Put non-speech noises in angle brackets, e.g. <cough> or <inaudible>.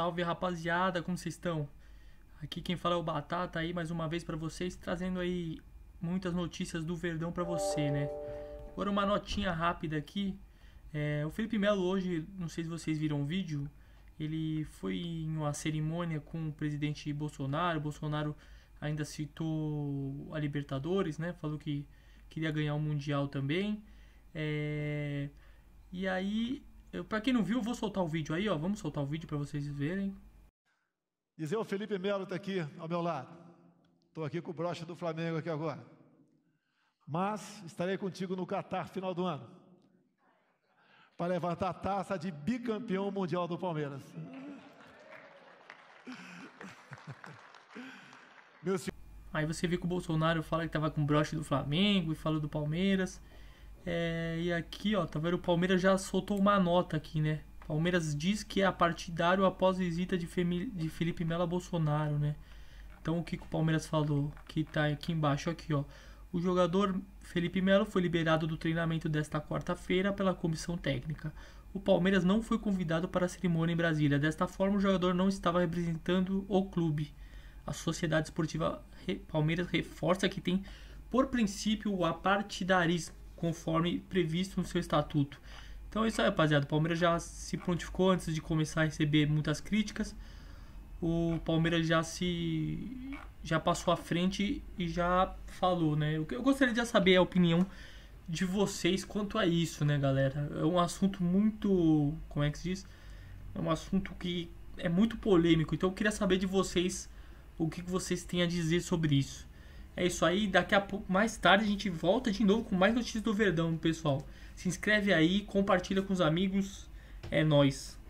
Salve rapaziada, como vocês estão? Aqui quem fala é o Batata aí mais uma vez para vocês, trazendo aí muitas notícias do Verdão para você, né? Agora uma notinha rápida aqui. É, o Felipe Melo hoje, não sei se vocês viram o vídeo, ele foi em uma cerimônia com o presidente Bolsonaro. Bolsonaro ainda citou a Libertadores, né? Falou que queria ganhar o Mundial também. É, e aí eu, pra quem não viu, eu vou soltar o vídeo aí, ó. Vamos soltar o vídeo para vocês verem. Dizer o Felipe Melo está aqui ao meu lado. Estou aqui com o broche do Flamengo aqui agora. Mas estarei contigo no Catar final do ano. Para levantar a taça de bicampeão mundial do Palmeiras. <laughs> Aí você vê que o Bolsonaro fala que estava com o broche do Flamengo e fala do Palmeiras. É, e aqui, ó, tá vendo? O Palmeiras já soltou uma nota aqui, né? Palmeiras diz que é partidário após visita de, de Felipe Melo a Bolsonaro, né? Então o que, que o Palmeiras falou? Que tá aqui embaixo, aqui, ó. O jogador Felipe Melo foi liberado do treinamento desta quarta-feira pela comissão técnica. O Palmeiras não foi convidado para a cerimônia em Brasília. Desta forma, o jogador não estava representando o clube. A Sociedade Esportiva Palmeiras reforça que tem por princípio o apartidarismo conforme previsto no seu estatuto. Então é isso aí, rapaziada. O Palmeiras já se prontificou antes de começar a receber muitas críticas. O Palmeiras já se já passou à frente e já falou, né? Eu gostaria de saber é a opinião de vocês quanto a isso, né, galera? É um assunto muito, como é que se diz? É um assunto que é muito polêmico. Então eu queria saber de vocês o que vocês têm a dizer sobre isso. É isso aí, daqui a pouco, mais tarde, a gente volta de novo com mais notícias do Verdão, pessoal. Se inscreve aí, compartilha com os amigos. É nós.